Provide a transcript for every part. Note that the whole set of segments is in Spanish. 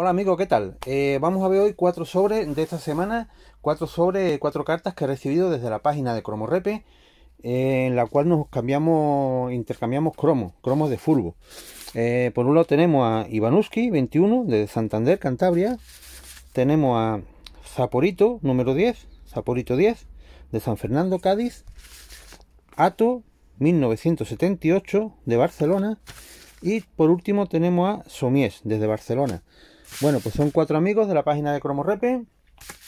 Hola amigo, ¿qué tal? Eh, vamos a ver hoy cuatro sobres de esta semana, cuatro sobre cuatro cartas que he recibido desde la página de Cromorepe, eh, en la cual nos cambiamos, intercambiamos cromos, cromos de fulbo. Eh, por un lado tenemos a Ivanuski, 21, de Santander, Cantabria. Tenemos a Zaporito, número 10, Zaporito 10, de San Fernando, Cádiz. Ato, 1978, de Barcelona. Y por último tenemos a Somies, desde Barcelona. Bueno, pues son cuatro amigos de la página de Cromo Repe,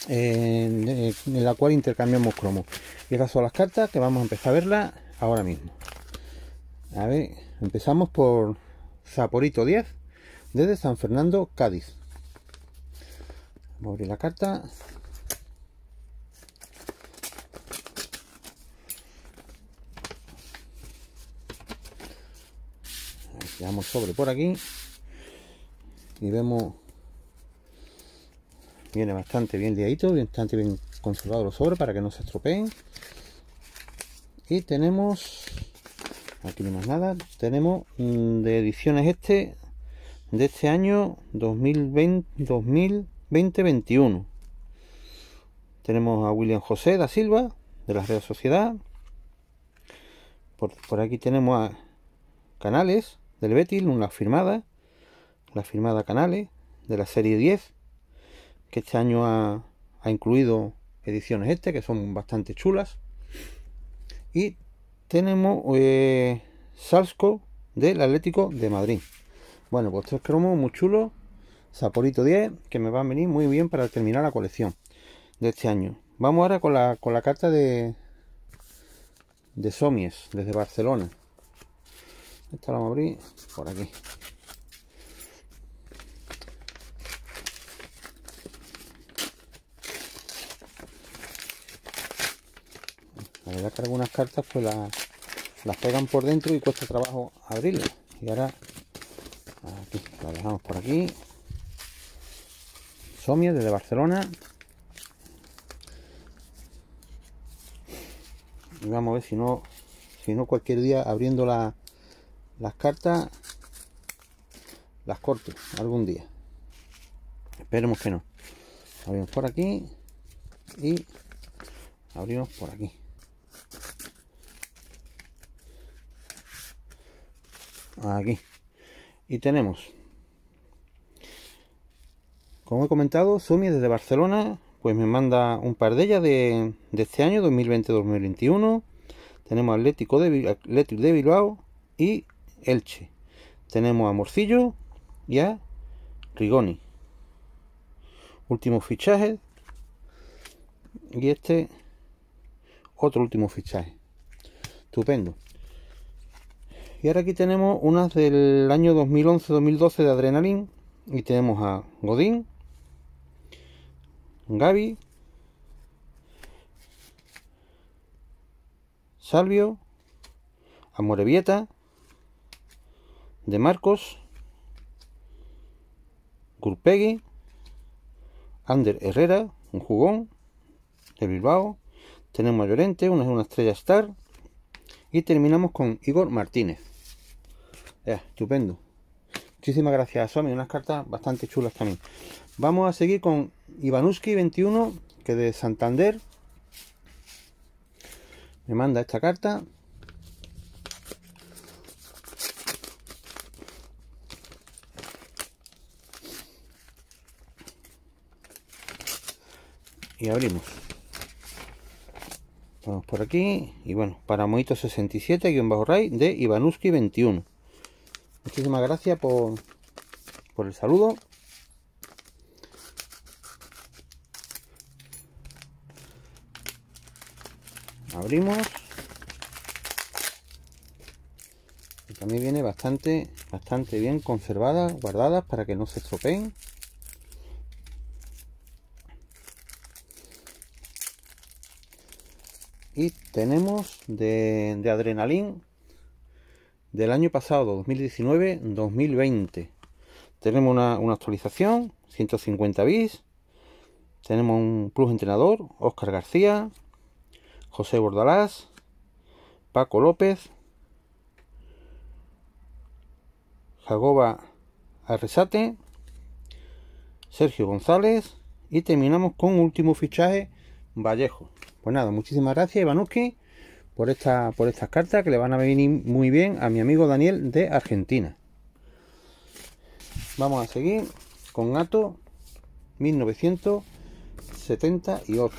eh, en la cual intercambiamos cromo. Y estas son las cartas que vamos a empezar a verlas ahora mismo. A ver, empezamos por Saporito 10, desde San Fernando, Cádiz. Vamos a abrir la carta. Damos sobre por aquí y vemos viene bastante bien liadito, bastante bien conservado los sobres para que no se estropeen y tenemos aquí no más nada tenemos mm, de ediciones este de este año 2020 2021 tenemos a William José da Silva de la Real Sociedad por, aquí tenemos a Canales del Betis una firmada la firmada Canales de la serie 10 que este año ha, incluido ediciones este, que son bastante chulas. Y tenemos eh, Salsco del Atlético de Madrid. Bueno, pues tres cromos muy chulos. Saporito 10, que me van a venir muy bien para terminar la colección de este año. Vamos ahora con la, con la carta de, de Somies, desde Barcelona. Esta la vamos a abrir por aquí. la verdad que algunas cartas pues las, las pegan por dentro y cuesta trabajo abrirlas y ahora aquí, la dejamos por aquí Somia desde Barcelona y vamos a ver si no si no cualquier día abriendo las cartas las corto algún día esperemos que no abrimos por aquí y abrimos por aquí aquí y tenemos como he comentado Sumi desde Barcelona pues me manda un par de ellas de, este año 2020-2021 tenemos Atlético de, de Bilbao y Elche tenemos a Morcillo y a Rigoni Último fichaje y este otro último fichaje estupendo y ahora aquí tenemos unas del año 2011-2012 de Adrenalin. Y tenemos a Godín, Gaby, Salvio, Vieta, De Marcos, Gurpegui, Ander Herrera, un jugón de Bilbao. Tenemos a Llorente, una, una estrella star. Y terminamos con Igor Martínez estupendo. Muchísimas gracias son unas cartas bastante chulas también. Vamos a seguir con Ivanuski 21, que de Santander me manda esta carta. Y abrimos. Vamos por aquí. Y bueno, para Moito 67-Ray de Ivanuski 21. Muchísimas gracias por, el saludo. Abrimos. Y también viene bastante, bastante bien conservadas, guardadas para que no se estropeen. Y tenemos de, de adrenalín del año pasado, 2019-2020. Tenemos una, actualización, 150 bis. Tenemos un plus entrenador, Oscar García, José Bordalás, Paco López, Jagoba Arresate, Sergio González y terminamos con último fichaje Vallejo. Pues nada, muchísimas gracias Ivanuski por, esta, por estas cartas que le van a venir muy bien a mi amigo Daniel de Argentina. Vamos a seguir con Gato 1978.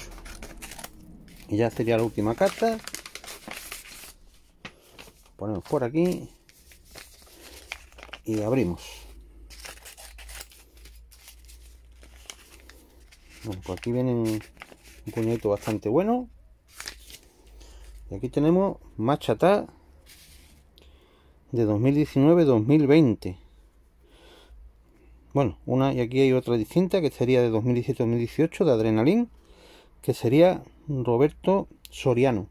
Y ya sería la última carta. Ponemos por aquí y abrimos. Bueno, por pues aquí vienen un puñadito bastante bueno. Y aquí tenemos Machata de 2019-2020. Bueno, una y aquí hay otra distinta que sería de 2017-2018 de Adrenalin, que sería Roberto Soriano.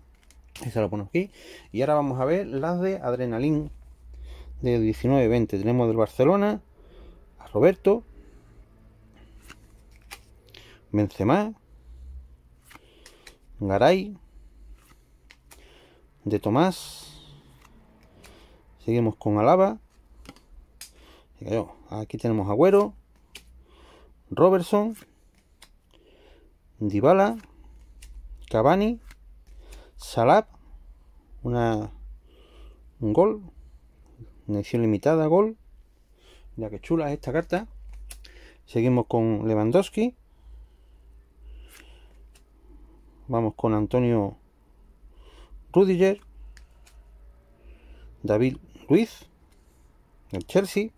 Esa lo aquí. Y ahora vamos a ver las de Adrenalin de 19-20. Tenemos del Barcelona a Roberto, Benzema, Garay, de Tomás. Seguimos con Alaba. Aquí tenemos Agüero, Robertson, Dybala, Cavani, Salab, una, un gol, una limitada, gol. Ya que chula esta carta. Seguimos con Lewandowski. Vamos con Antonio Rudiger, David Ruiz, el Chelsea,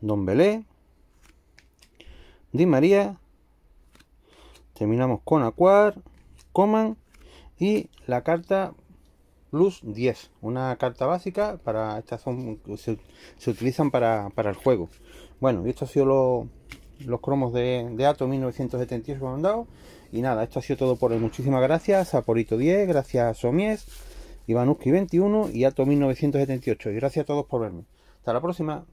Don Belé, Di María, terminamos con Acuar, Coman y la carta Plus 10, una carta básica para estas son, se, se utilizan para, para, el juego. Bueno, y esto ha sido lo, los cromos de, de Ato 1978 que me han dado. Y nada, esto ha sido todo por hoy. Muchísimas gracias a Porito 10, gracias a Somies, Ivanuski 21 y Ato 1978. Y gracias a todos por verme. Hasta la próxima.